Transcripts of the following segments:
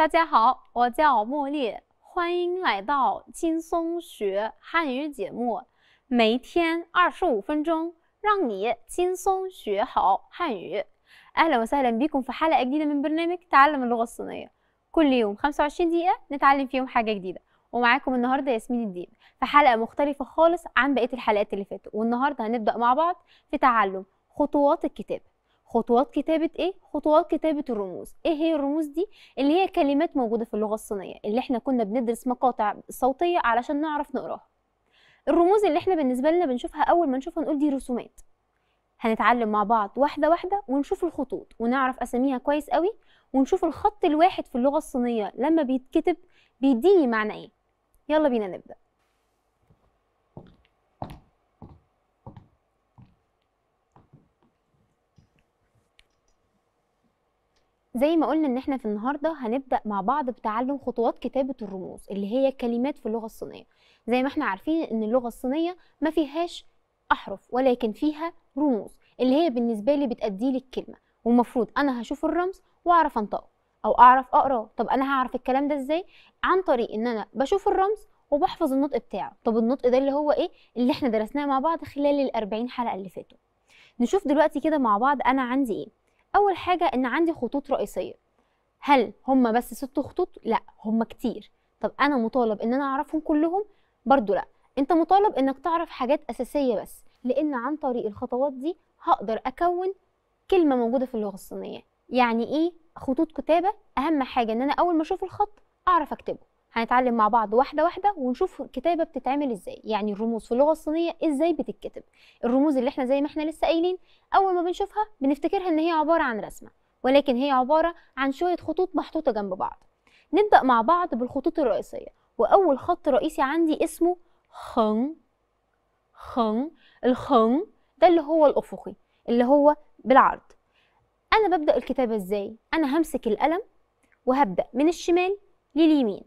大家好，我叫茉莉，欢迎来到轻松学汉语节目，每天二十五分钟，让你轻松学好汉语。أهلا وسهلا بكم في حلقة جديدة من برنامج تعلم اللغة الصينية. كل يوم 25 دقيقة نتعلم فيهم حاجة جديدة. ومعاكم النهارده ياسمين الدين في حلقه مختلفه خالص عن بقيه الحلقات اللي فاتت والنهارده هنبدا مع بعض في تعلم خطوات الكتابه خطوات كتابة ايه؟ خطوات كتابة الرموز ايه هي الرموز دي؟ اللي هي كلمات موجودة في اللغة الصينية اللي احنا كنا بندرس مقاطع صوتية علشان نعرف نقراها الرموز اللي احنا بالنسبة لنا بنشوفها أول ما نشوفها نقول دي رسومات هنتعلم مع بعض واحدة واحدة ونشوف الخطوط ونعرف أساميها كويس قوي ونشوف الخط الواحد في اللغة الصينية لما بيتكتب بيديني معنى ايه يلا بينا نبدأ زي ما قلنا ان احنا في النهارده هنبدا مع بعض بتعلم خطوات كتابه الرموز اللي هي كلمات في اللغه الصينيه زي ما احنا عارفين ان اللغه الصينيه ما فيهاش احرف ولكن فيها رموز اللي هي بالنسبه لي بتادي لي الكلمه ومفروض انا هشوف الرمز واعرف انطقه او اعرف اقراه طب انا هعرف الكلام ده ازاي عن طريق ان انا بشوف الرمز وبحفظ النطق بتاعه طب النطق ده اللي هو ايه اللي احنا درسناه مع بعض خلال ال40 حلقه اللي فاتوا نشوف دلوقتي كده مع بعض انا عندي ايه اول حاجه ان عندي خطوط رئيسيه هل هم بس ست خطوط لا هم كتير طب انا مطالب ان انا اعرفهم كلهم برضو لا انت مطالب انك تعرف حاجات اساسيه بس لان عن طريق الخطوات دي هقدر اكون كلمه موجوده في اللغه الصينيه يعني ايه خطوط كتابه اهم حاجه ان انا اول ما اشوف الخط اعرف اكتبه هنتعلم مع بعض واحده واحده ونشوف الكتابه بتتعمل ازاي يعني الرموز في اللغه الصينيه ازاي بتتكتب الرموز اللي احنا زي ما احنا لسه قايلين اول ما بنشوفها بنفتكرها ان هي عباره عن رسمه ولكن هي عباره عن شويه خطوط محطوطه جنب بعض نبدا مع بعض بالخطوط الرئيسيه واول خط رئيسي عندي اسمه خن خن الخن ده اللي هو الافقي اللي هو بالعرض انا ببدا الكتابه ازاي انا همسك القلم وهبدا من الشمال لليمين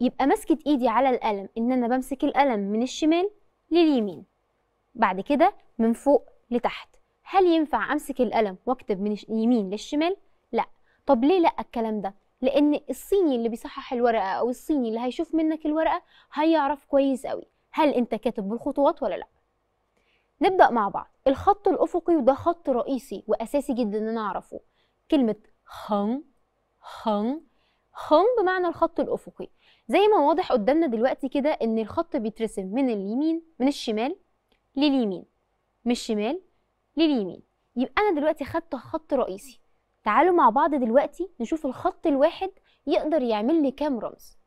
يبقى ماسكة ايدي على القلم ان انا بمسك القلم من الشمال لليمين بعد كده من فوق لتحت هل ينفع امسك القلم واكتب من اليمين للشمال لا طب ليه لا الكلام ده لان الصيني اللي بيصحح الورقه او الصيني اللي هيشوف منك الورقه هيعرف كويس قوي هل انت كاتب بالخطوات ولا لا نبدا مع بعض الخط الافقي وده خط رئيسي واساسي جدا ان انا اعرفه كلمه خن خن خن بمعنى الخط الافقي زي ما واضح قدامنا دلوقتي كده ان الخط بيترسم من اليمين من الشمال لليمين من الشمال لليمين يبقى انا دلوقتي خدت خط رئيسي تعالوا مع بعض دلوقتي نشوف الخط الواحد يقدر يعمل لي كام رمز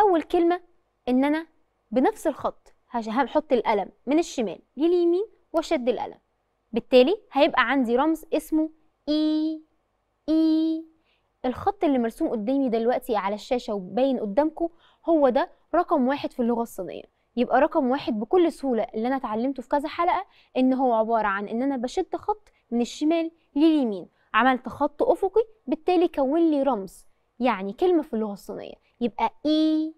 اول كلمه ان انا بنفس الخط هنحط القلم من الشمال لليمين واشد القلم بالتالي هيبقى عندي رمز اسمه اي اي الخط اللي مرسوم قدامي دلوقتي على الشاشة وباين قدامكم هو ده رقم واحد في اللغة الصينية يبقى رقم واحد بكل سهولة اللي أنا اتعلمته في كذا حلقة إن هو عبارة عن إن أنا بشد خط من الشمال لليمين عملت خط أفقي بالتالي كون لي رمز يعني كلمة في اللغة الصينية يبقى إي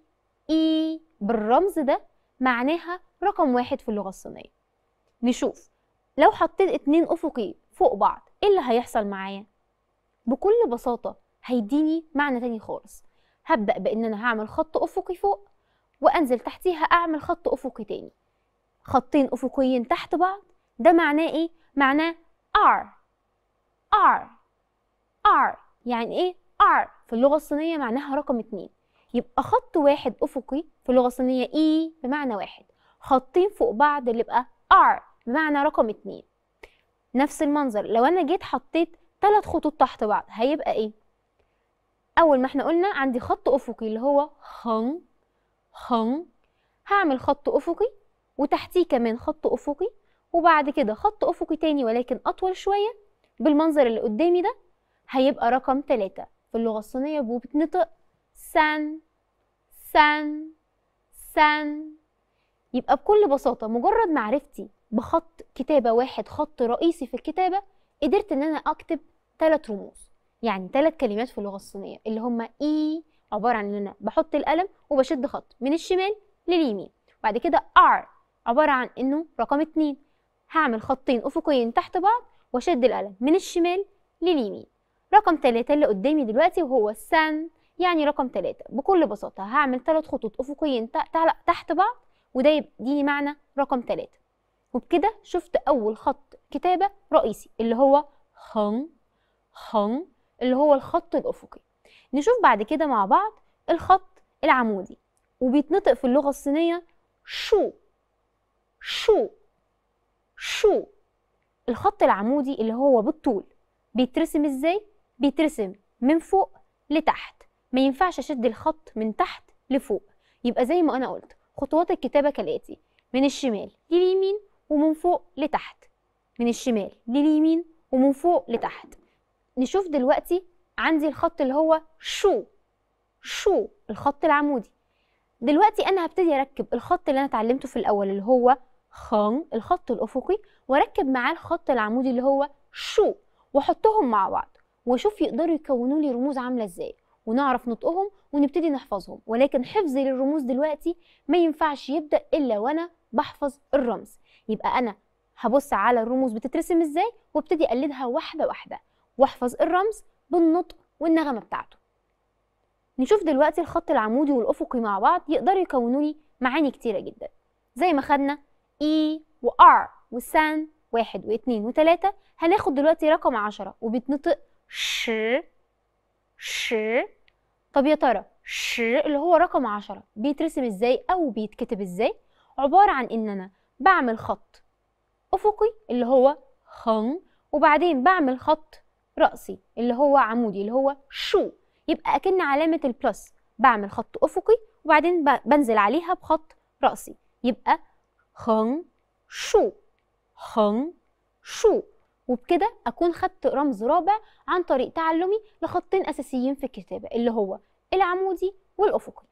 إي بالرمز ده معناها رقم واحد في اللغة الصينية نشوف لو حطيت اتنين أفقي فوق بعض إيه اللي هيحصل معايا؟ بكل بساطة هيديني معنى تاني خالص هبدأ بإن أنا هعمل خط أفقي فوق وأنزل تحتيها أعمل خط أفقي تاني خطين أفقيين تحت بعض ده معناه إيه؟ معناه R R R يعني إيه؟ R في اللغة الصينية معناها رقم اتنين يبقى خط واحد أفقي في اللغة الصينية إي e بمعنى واحد خطين فوق بعض اللي يبقى R بمعنى رقم اتنين نفس المنظر لو أنا جيت حطيت ثلاث خطوط تحت بعض هيبقى إيه؟ اول ما احنا قلنا عندي خط افقي اللي هو خن خن هعمل خط افقي وتحتيه كمان خط افقي وبعد كده خط افقي تاني ولكن اطول شويه بالمنظر اللي قدامي ده هيبقى رقم 3 في اللغه الصينيه وبتنطق سان سان سان يبقى بكل بساطه مجرد معرفتي بخط كتابه واحد خط رئيسي في الكتابه قدرت ان انا اكتب ثلاث رموز يعني ثلاث كلمات في اللغه الصينيه اللي هما اي عباره عن ان انا بحط القلم وبشد خط من الشمال لليمين بعد كده ار عباره عن انه رقم اتنين هعمل خطين افقيين تحت بعض واشد القلم من الشمال لليمين رقم ثلاثة اللي قدامي دلوقتي وهو سان يعني رقم ثلاثة بكل بساطة هعمل ثلاث خطوط أفقيين تحت بعض وده يديني معنى رقم ثلاثة وبكده شفت أول خط كتابة رئيسي اللي هو هن هن اللي هو الخط الأفقي نشوف بعد كده مع بعض الخط العمودي وبيتنطق في اللغة الصينية شو شو شو الخط العمودي اللي هو بالطول بيترسم ازاي؟ بيترسم من فوق لتحت ما ينفعش أشد الخط من تحت لفوق يبقى زي ما أنا قلت خطوات الكتابة كالآتي من الشمال لليمين ومن فوق لتحت من الشمال لليمين ومن فوق لتحت نشوف دلوقتي عندي الخط اللي هو شو شو الخط العمودي دلوقتي انا هبتدي اركب الخط اللي انا اتعلمته في الاول اللي هو خان الخط الافقي واركب معاه الخط العمودي اللي هو شو واحطهم مع بعض واشوف يقدروا يكونوا لي رموز عامله ازاي ونعرف نطقهم ونبتدي نحفظهم ولكن حفظي للرموز دلوقتي ما ينفعش يبدا الا وانا بحفظ الرمز يبقى انا هبص على الرموز بتترسم ازاي وابتدي اقلدها واحده واحده واحفظ الرمز بالنطق والنغمة بتاعته نشوف دلوقتي الخط العمودي والأفقي مع بعض يقدروا يكونوا لي معاني كتيرة جدا زي ما خدنا إي e وآر والسان واحد واتنين وتلاتة هناخد دلوقتي رقم عشرة وبيتنطق ش ش طب يا ترى ش اللي هو رقم عشرة بيترسم ازاي أو بيتكتب ازاي عبارة عن إن أنا بعمل خط أفقي اللي هو خن وبعدين بعمل خط رأسي اللي هو عمودي اللي هو شو يبقى أكن علامة البلس بعمل خط أفقي وبعدين بنزل عليها بخط رأسي يبقى خن شو خن شو وبكده أكون خدت رمز رابع عن طريق تعلمي لخطين أساسيين في الكتابة اللي هو العمودي والأفقي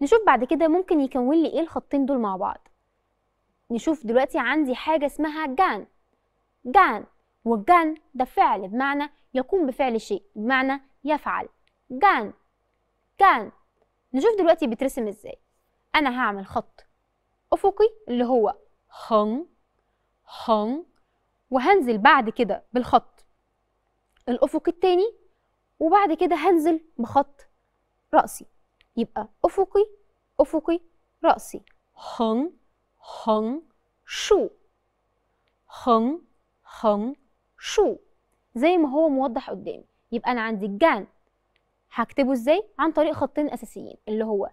نشوف بعد كده ممكن يكون لي إيه الخطين دول مع بعض نشوف دلوقتي عندي حاجة اسمها جان جان وجان ده فعل بمعنى يقوم بفعل شيء بمعنى يفعل جان كان نشوف دلوقتي بيترسم ازاي انا هعمل خط افقي اللي هو هن هن وهنزل بعد كده بالخط الافقي التاني وبعد كده هنزل بخط رأسي يبقى أفقي أفقي رأسي هن هن شو هن هن شو زي ما هو موضح قدامي يبقى انا عندي الجان هكتبه ازاي عن طريق خطين اساسيين اللي هو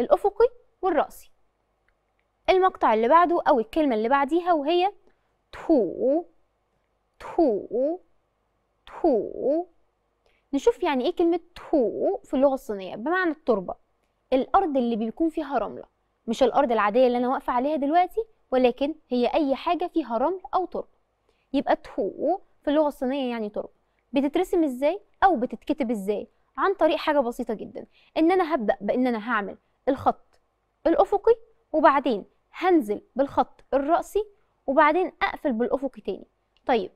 الافقي والراسي المقطع اللي بعده او الكلمه اللي بعديها وهي تو تو تو نشوف يعني ايه كلمه تو في اللغه الصينيه بمعنى التربه الارض اللي بيكون فيها رمله مش الارض العاديه اللي انا واقفه عليها دلوقتي ولكن هي اي حاجه فيها رمل او تربه يبقى تو في اللغه الصينيه يعني طرق بتترسم ازاي او بتتكتب ازاي عن طريق حاجه بسيطه جدا ان انا هبدا بان انا هعمل الخط الافقي وبعدين هنزل بالخط الرأسي وبعدين اقفل بالافقي تاني طيب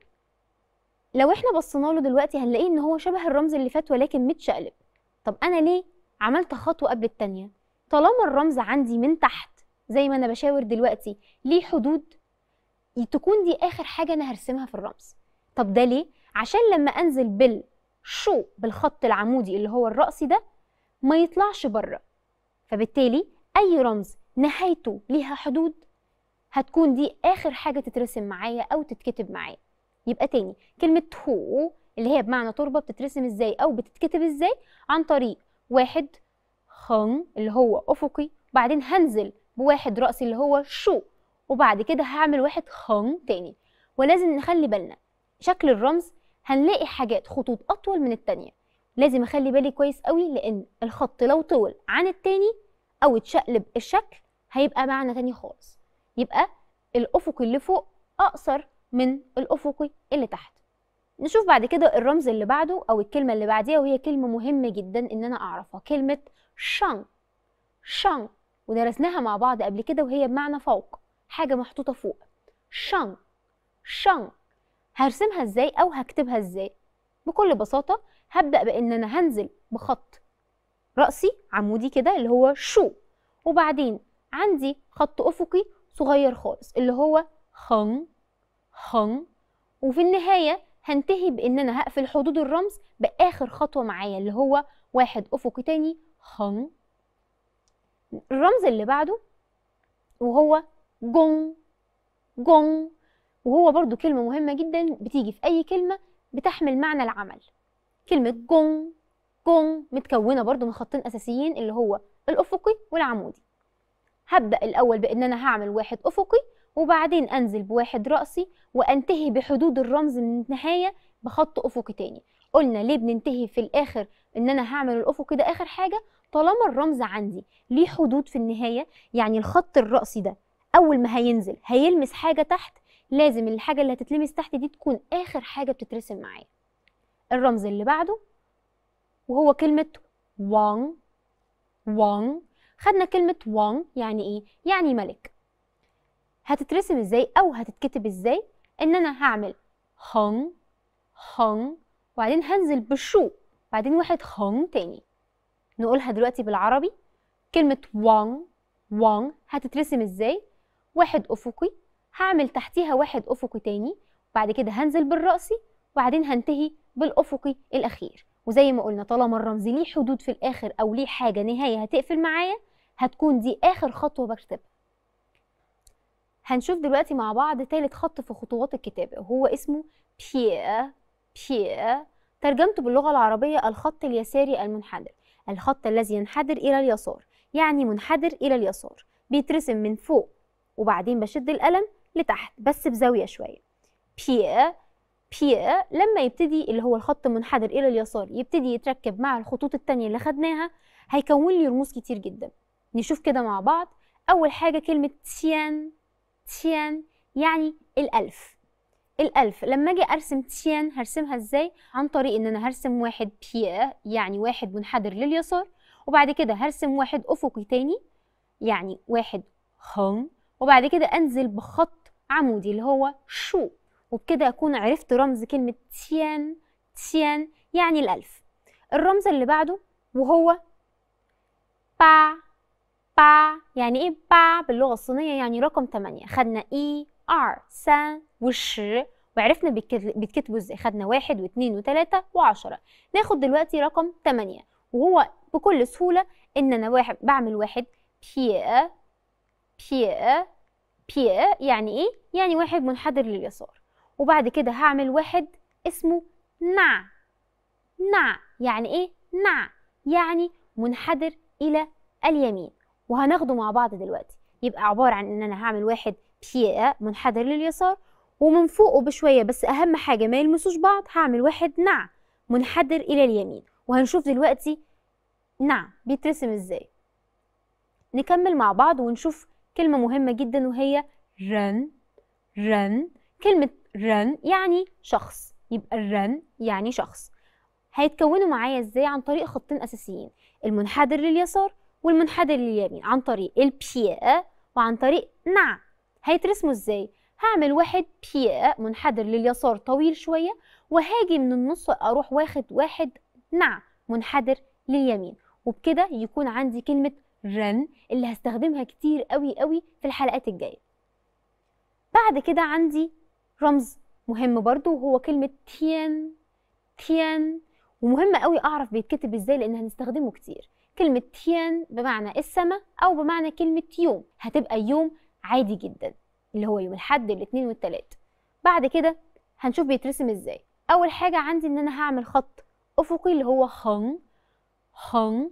لو احنا بصينا له دلوقتي هنلاقيه ان هو شبه الرمز اللي فات ولكن متشقلب طب انا ليه عملت خطوه قبل التانيه طالما الرمز عندي من تحت زي ما انا بشاور دلوقتي ليه حدود تكون دي اخر حاجه انا هرسمها في الرمز طب ده ليه عشان لما انزل بالشو بالخط العمودي اللي هو الرأسي ده ما يطلعش بره فبالتالي اي رمز نهايته ليها حدود هتكون دي اخر حاجه تترسم معايا او تتكتب معايا يبقى تاني كلمه هو اللي هي بمعنى تربه بتترسم ازاي او بتتكتب ازاي عن طريق واحد خن اللي هو افقي وبعدين هنزل بواحد راسي اللي هو شو وبعد كده هعمل واحد خم تاني ولازم نخلي بالنا شكل الرمز هنلاقي حاجات خطوط أطول من التانية لازم أخلي بالي كويس قوي لأن الخط لو طول عن التاني أو اتشقلب الشكل هيبقى معنى تاني خالص يبقى الأفقي اللي فوق أقصر من الأفقي اللي تحت نشوف بعد كده الرمز اللي بعده أو الكلمة اللي بعديها وهي كلمة مهمة جدا إن أنا أعرفها كلمة شان شان ودرسناها مع بعض قبل كده وهي بمعنى فوق حاجة محطوطة فوق شانغ شانغ هرسمها ازاي او هكتبها ازاي بكل بساطة هبدأ بان انا هنزل بخط رأسي عمودي كده اللي هو شو وبعدين عندي خط افقي صغير خالص اللي هو خن خن وفي النهاية هنتهي بان انا هقفل حدود الرمز باخر خطوة معايا اللي هو واحد افقي تاني خن الرمز اللي بعده وهو جون جون وهو برضو كلمة مهمة جدا بتيجي في أي كلمة بتحمل معنى العمل كلمة جون جون متكونة برضو من خطين أساسيين اللي هو الأفقي والعمودي هبدأ الأول بإن أنا هعمل واحد أفقي وبعدين أنزل بواحد رأسي وأنتهي بحدود الرمز من النهاية بخط أفقي تاني قلنا ليه بننتهي في الآخر إن أنا هعمل الأفقي ده آخر حاجة طالما الرمز عندي ليه حدود في النهاية يعني الخط الرأسي ده اول ما هينزل هيلمس حاجه تحت لازم الحاجه اللي هتتلمس تحت دي تكون اخر حاجه بتترسم معايا الرمز اللي بعده وهو كلمه وان وان خدنا كلمه وان يعني ايه يعني ملك هتترسم ازاي او هتتكتب ازاي ان انا هعمل هون هون وبعدين هنزل بالشو بعدين واحد هون تاني نقولها دلوقتي بالعربي كلمه وان وان هتترسم ازاي واحد افقي هعمل تحتيها واحد افقي تاني بعد كده هنزل بالرأسي وبعدين هنتهي بالافقي الاخير وزي ما قلنا طالما الرمز ليه حدود في الاخر او ليه حاجه نهايه هتقفل معايا هتكون دي اخر خطوه بكتبها هنشوف دلوقتي مع بعض تالت خط في خطوات الكتابه وهو اسمه بي بي ترجمته باللغه العربيه الخط اليساري المنحدر الخط الذي ينحدر الى اليسار يعني منحدر الى اليسار بيترسم من فوق وبعدين بشد القلم لتحت بس بزاويه شويه بي بي لما يبتدي اللي هو الخط منحدر الى اليسار يبتدي يتركب مع الخطوط الثانيه اللي خدناها هيكون لي رموز كتير جدا نشوف كده مع بعض اول حاجه كلمه تيان تيان يعني الالف الألف لما أجي أرسم تيان هرسمها إزاي؟ عن طريق إن أنا هرسم واحد بي يعني واحد منحدر لليسار وبعد كده هرسم واحد أفقي تاني يعني واحد هونج وبعد كده انزل بخط عمودي اللي هو شو وبكده اكون عرفت رمز كلمه تيان تيان يعني الالف الرمز اللي بعده وهو با با يعني ايه با باللغه الصينيه يعني رقم 8 خدنا اي ار سان وش وعرفنا بيتكتبوا ازاي خدنا واحد واثنين وثلاثة وعشرة ناخد دلوقتي رقم ثمانية وهو بكل سهولة ان انا واحد بعمل واحد بي بيه بيه يعني ايه؟ يعني واحد منحدر لليسار وبعد كده هعمل واحد اسمه نع نع يعني ايه؟ نع يعني منحدر الى اليمين وهناخده مع بعض دلوقتي يبقى عبارة عن ان انا هعمل واحد بيه منحدر لليسار ومن فوقه بشوية بس اهم حاجة ما يلمسوش بعض هعمل واحد نع منحدر الى اليمين وهنشوف دلوقتي نع بيترسم ازاي نكمل مع بعض ونشوف كلمة مهمة جدا وهي رن رن كلمة رن يعني شخص يبقى الرن يعني شخص هيتكونوا معايا ازاي عن طريق خطين اساسيين المنحدر لليسار والمنحدر لليمين عن طريق البيا وعن طريق نع هيترسموا ازاي هعمل واحد بيا منحدر لليسار طويل شوية وهاجي من النص اروح واخد واحد نع منحدر لليمين وبكده يكون عندي كلمة رن اللي هستخدمها كتير قوي قوي في الحلقات الجاية بعد كده عندي رمز مهم برضو وهو كلمة تيان تيان ومهم قوي أعرف بيتكتب إزاي لأن هنستخدمه كتير كلمة تيان بمعنى السماء أو بمعنى كلمة يوم هتبقى يوم عادي جدا اللي هو يوم الحد الاثنين والتلات بعد كده هنشوف بيترسم إزاي أول حاجة عندي إن أنا هعمل خط أفقي اللي هو خن خن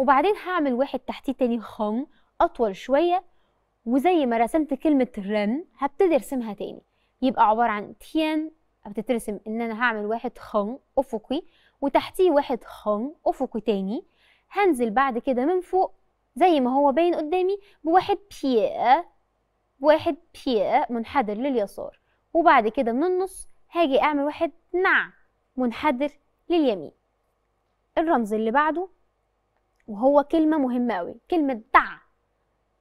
وبعدين هعمل واحد تحتيه تاني خم أطول شوية وزي ما رسمت كلمة رن هبتدي أرسمها تاني يبقى عبارة عن تيان بتترسم إن أنا هعمل واحد خم أفقي وتحتيه واحد خم أفقي تاني هنزل بعد كده من فوق زي ما هو باين قدامي بواحد بيا واحد بيا منحدر لليسار وبعد كده من النص هاجي أعمل واحد نع منحدر لليمين الرمز اللي بعده وهو كلمة مهمة أوي كلمة دع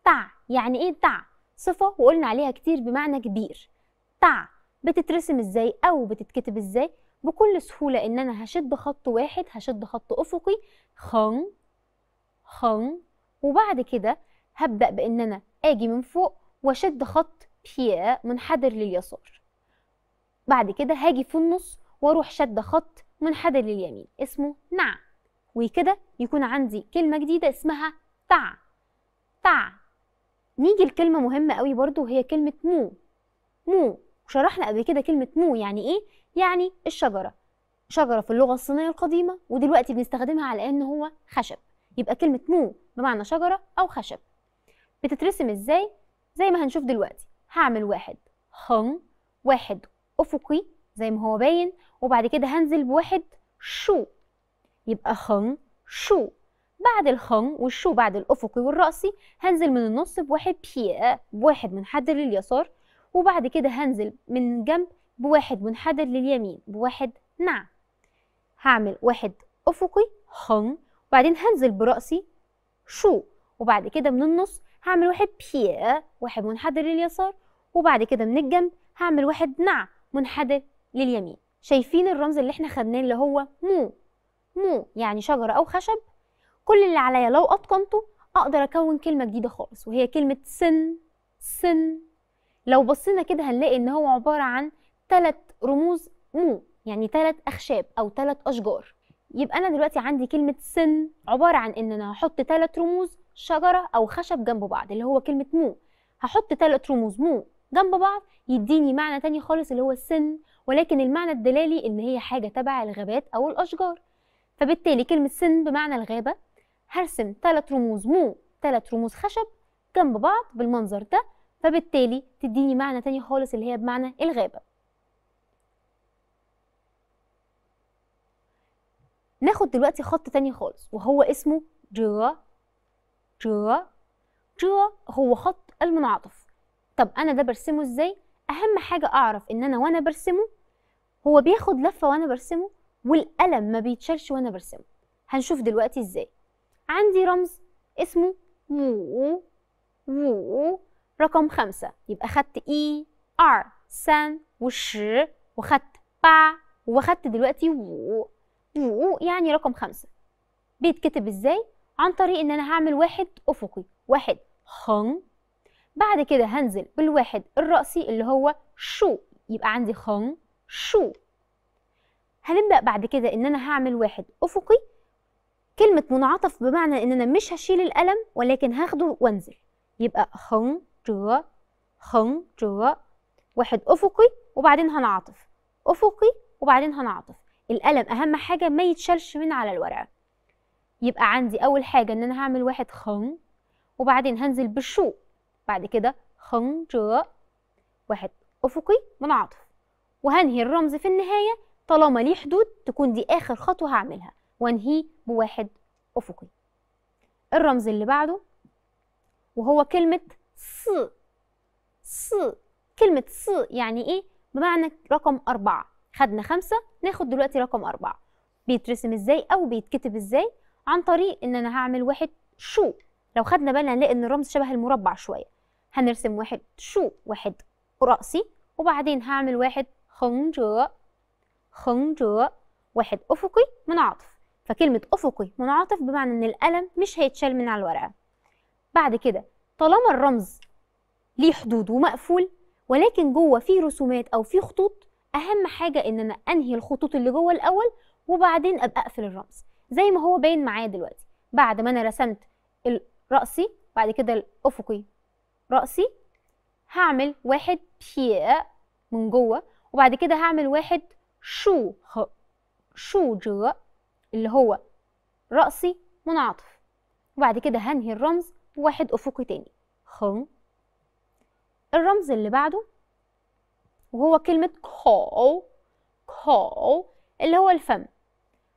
دع يعني ايه دع صفة وقلنا عليها كتير بمعنى كبير دع بتترسم ازاي او بتتكتب ازاي بكل سهولة ان انا هشد خط واحد هشد خط افقي خن خن وبعد كده هبدأ بان انا اجي من فوق واشد خط بيا منحدر لليسار بعد كده هاجي في النص واروح شد خط منحدر لليمين اسمه نع وكده يكون عندي كلمة جديدة اسمها تع تع نيجي لكلمة مهمة قوي برضو وهي كلمة مو مو وشرحنا قبل كده كلمة مو يعني ايه؟ يعني الشجرة شجرة في اللغة الصينية القديمة ودلوقتي بنستخدمها على ان هو خشب يبقى كلمة مو بمعنى شجرة او خشب بتترسم ازاي؟ زي ما هنشوف دلوقتي هعمل واحد خن واحد افقي زي ما هو باين وبعد كده هنزل بواحد شو يبقى خن شو بعد الخن والشو بعد الافقي والراسي هنزل من النص بواحد بي آه، بواحد منحدر لليسار وبعد كده هنزل من جنب بواحد منحدر لليمين بواحد نع هعمل واحد افقي خن وبعدين هنزل براسي شو وبعد كده من النص هعمل واحد بي آه، واحد منحدر لليسار وبعد كده من الجنب هعمل واحد نع منحدر لليمين شايفين الرمز اللي احنا خدناه اللي هو مو مو يعني شجرة أو خشب كل اللي عليا لو أتقنته أقدر أكون كلمة جديدة خالص وهي كلمة سن سن لو بصينا كده هنلاقي إن هو عبارة عن ثلاث رموز مو يعني ثلاث أخشاب أو ثلاث أشجار يبقى أنا دلوقتي عندي كلمة سن عبارة عن إن أنا هحط ثلاث رموز شجرة أو خشب جنب بعض اللي هو كلمة مو هحط ثلاث رموز مو جنب بعض يديني معنى تاني خالص اللي هو السن ولكن المعنى الدلالي إن هي حاجة تبع الغابات أو الأشجار فبالتالي كلمة سن بمعنى الغابة هرسم ثلاث رموز مو ثلاث رموز خشب جنب بعض بالمنظر ده فبالتالي تديني معنى تاني خالص اللي هي بمعنى الغابة ناخد دلوقتي خط تاني خالص وهو اسمه جرا جرا جرا هو خط المنعطف طب انا ده برسمه ازاي اهم حاجه اعرف ان انا وانا برسمه هو بياخد لفه وانا برسمه والقلم ما بيتشالش وانا برسمه هنشوف دلوقتي ازاي عندي رمز اسمه مو وو رقم خمسة يبقى خدت اي e، ار سان وش وخدت با وخدت دلوقتي و و يعني رقم خمسة بيتكتب ازاي عن طريق ان انا هعمل واحد افقي واحد خن بعد كده هنزل بالواحد الرأسي اللي هو شو يبقى عندي خن شو هنبدا بعد كده ان انا هعمل واحد افقي كلمه منعطف بمعنى ان انا مش هشيل القلم ولكن هاخده وانزل يبقى خن جوا خن جوا واحد افقي وبعدين هنعطف افقي وبعدين هنعطف القلم اهم حاجه ما يتشالش من على الورقه يبقى عندي اول حاجه ان انا هعمل واحد خن وبعدين هنزل بالشو بعد كده خن جوا واحد افقي منعطف وهنهي الرمز في النهايه طالما ليه حدود تكون دي آخر خطوة هعملها وانهيه بواحد أفقي الرمز اللي بعده وهو كلمة ص ص كلمة ص يعني إيه؟ بمعنى رقم أربعة خدنا خمسة ناخد دلوقتي رقم أربعة بيترسم إزاي أو بيتكتب إزاي عن طريق إن أنا هعمل واحد شو لو خدنا بالنا هنلاقي إن الرمز شبه المربع شوية هنرسم واحد شو واحد رأسي وبعدين هعمل واحد خنجر خنجر واحد أفقي منعطف فكلمة أفقي منعطف بمعنى إن القلم مش هيتشال من على الورقة بعد كده طالما الرمز ليه حدود ومقفول ولكن جوه فيه رسومات أو فيه خطوط أهم حاجة إن أنا أنهي الخطوط اللي جوه الأول وبعدين أبقى أقفل الرمز زي ما هو باين معايا دلوقتي بعد ما أنا رسمت الرأسي بعد كده الأفقي رأسي هعمل واحد بياء من جوه وبعد كده هعمل واحد شو شو جغ اللي هو رأسي منعطف وبعد كده هنهي الرمز واحد أفقي تاني خ الرمز اللي بعده وهو كلمة كاو كاو اللي هو الفم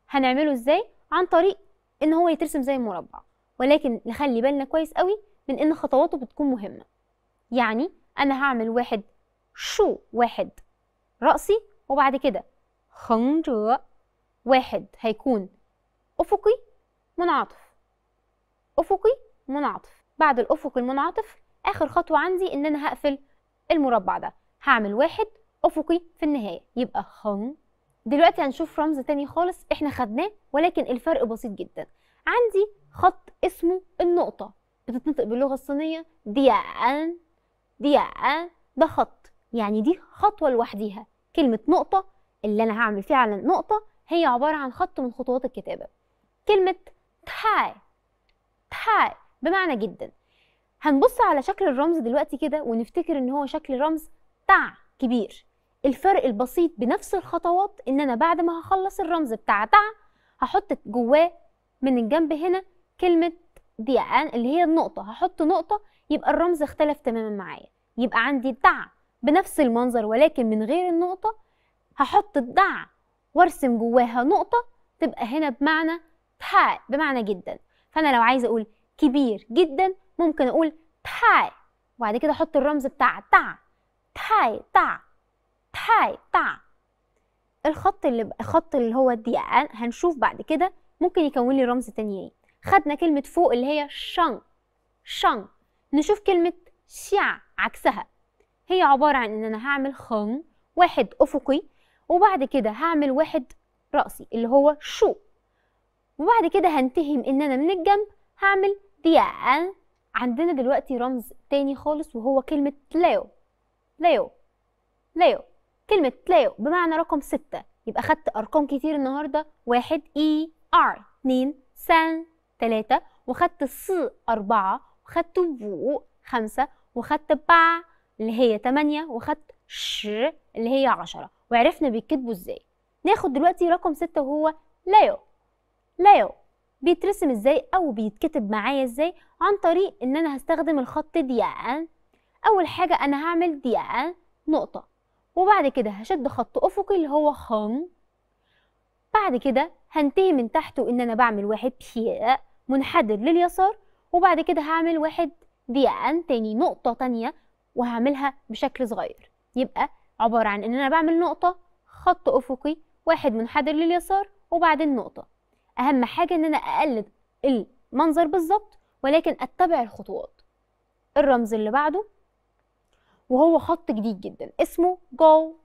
هنعمله ازاي عن طريق ان هو يترسم زي مربع ولكن نخلي بالنا كويس قوي من ان خطواته بتكون مهمة يعني انا هعمل واحد شو واحد رأسي وبعد كده خنجة واحد هيكون أفقي منعطف أفقي منعطف بعد الأفق المنعطف آخر خطوة عندي إن أنا هقفل المربع ده هعمل واحد أفقي في النهاية يبقى خن دلوقتي هنشوف رمز تاني خالص احنا خدناه ولكن الفرق بسيط جدا عندي خط اسمه النقطة بتتنطق باللغة الصينية ديان ديان ده خط يعني دي خطوة لوحديها كلمة نقطة اللي انا هعمل فعلا نقطه هي عباره عن خط من خطوات الكتابه كلمه تاي تاي بمعنى جدا هنبص على شكل الرمز دلوقتي كده ونفتكر ان هو شكل رمز تع كبير الفرق البسيط بنفس الخطوات ان انا بعد ما هخلص الرمز بتاع تع هحط جواه من الجنب هنا كلمه ديان يعني اللي هي النقطه هحط نقطه يبقى الرمز اختلف تماما معايا يبقى عندي تع بنفس المنظر ولكن من غير النقطه هحط الدع وارسم جواها نقطة تبقى هنا بمعنى تاي بمعنى جدا فأنا لو عايزة أقول كبير جدا ممكن أقول تاي وبعد كده أحط الرمز بتاع تع تحاي تع تحاي تع الخط اللي الخط اللي هو دي هنشوف بعد كده ممكن يكون لي رمز تاني ايه خدنا كلمة فوق اللي هي شن شن نشوف كلمة شع عكسها هي عبارة عن ان انا هعمل خن واحد افقي وبعد كده هعمل واحد رأسي اللي هو شو وبعد كده هنتهم ان انا من الجنب هعمل ديان عندنا دلوقتي رمز تاني خالص وهو كلمة ليو ليو ليو كلمة ليو بمعنى رقم ستة يبقى خدت أرقام كتير النهاردة واحد إي آر اتنين سان تلاتة وخدت س أربعة وخدت بو خمسة وخدت با اللي هي تمانية وخدت ش اللي هي عشرة وعرفنا بيتكتبوا ازاي ناخد دلوقتي رقم ستة وهو ليو ليو بيترسم ازاي او بيتكتب معايا ازاي عن طريق ان انا هستخدم الخط ديان اول حاجة انا هعمل ديان نقطة وبعد كده هشد خط افقي اللي هو خم بعد كده هنتهي من تحته ان انا بعمل واحد بياء منحدر لليسار وبعد كده هعمل واحد ديان تاني نقطة تانية وهعملها بشكل صغير يبقى عبارة عن إن أنا بعمل نقطة خط أفقي واحد منحدر لليسار وبعدين نقطة أهم حاجة إن أنا أقلد المنظر بالظبط ولكن أتبع الخطوات الرمز اللي بعده وهو خط جديد جدا اسمه جو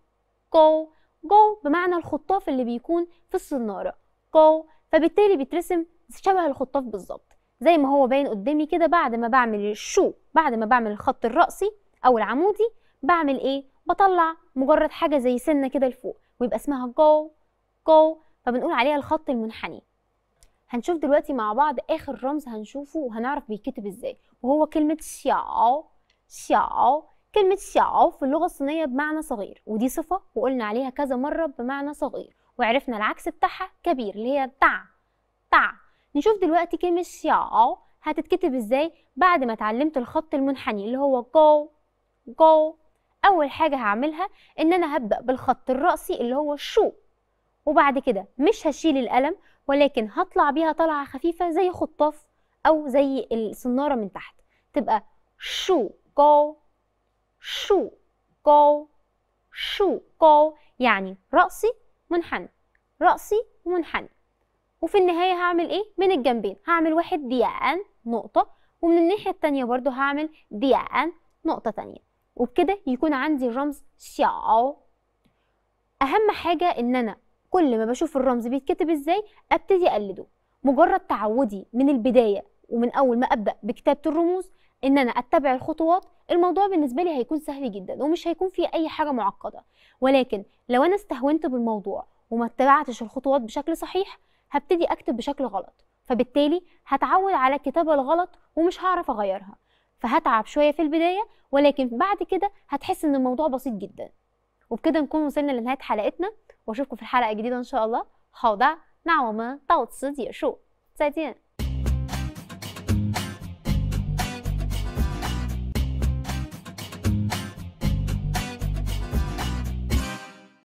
جو جو بمعنى الخطاف اللي بيكون في الصنارة جو فبالتالي بيترسم شبه الخطاف بالظبط زي ما هو باين قدامي كده بعد ما بعمل الشو بعد ما بعمل الخط الرأسي أو العمودي بعمل إيه؟ بطلع مجرد حاجة زي سنة كده لفوق ويبقى اسمها جو جو فبنقول عليها الخط المنحني هنشوف دلوقتي مع بعض آخر رمز هنشوفه وهنعرف بيتكتب ازاي وهو كلمة شياو شياو كلمة شياو في اللغة الصينية بمعنى صغير ودي صفة وقلنا عليها كذا مرة بمعنى صغير وعرفنا العكس بتاعها كبير اللي هي تع تع نشوف دلوقتي كلمة شياو هتتكتب ازاي بعد ما اتعلمت الخط المنحني اللي هو جو جو اول حاجه هعملها ان انا هبدا بالخط الراسي اللي هو الشو وبعد كده مش هشيل القلم ولكن هطلع بيها طلعه خفيفه زي خطاف او زي الصناره من تحت تبقى شو كو شو كو شو كو يعني راسي منحني راسي منحن وفي النهايه هعمل ايه من الجنبين هعمل واحد ضيقان نقطه ومن الناحيه التانية برضو هعمل ضيقان نقطه تانية وبكده يكون عندي الرمز شاو اهم حاجه ان انا كل ما بشوف الرمز بيتكتب ازاي ابتدي اقلده مجرد تعودي من البدايه ومن اول ما ابدا بكتابه الرموز ان انا اتبع الخطوات الموضوع بالنسبه لي هيكون سهل جدا ومش هيكون فيه اي حاجه معقده ولكن لو انا استهونت بالموضوع وما اتبعتش الخطوات بشكل صحيح هبتدي اكتب بشكل غلط فبالتالي هتعود على الكتابه الغلط ومش هعرف اغيرها فهتعب شويه في البدايه ولكن بعد كده هتحس ان الموضوع بسيط جدا وبكده نكون وصلنا لنهايه حلقتنا واشوفكم في الحلقه الجديده ان شاء الله 好的，那我们到此结束，再见。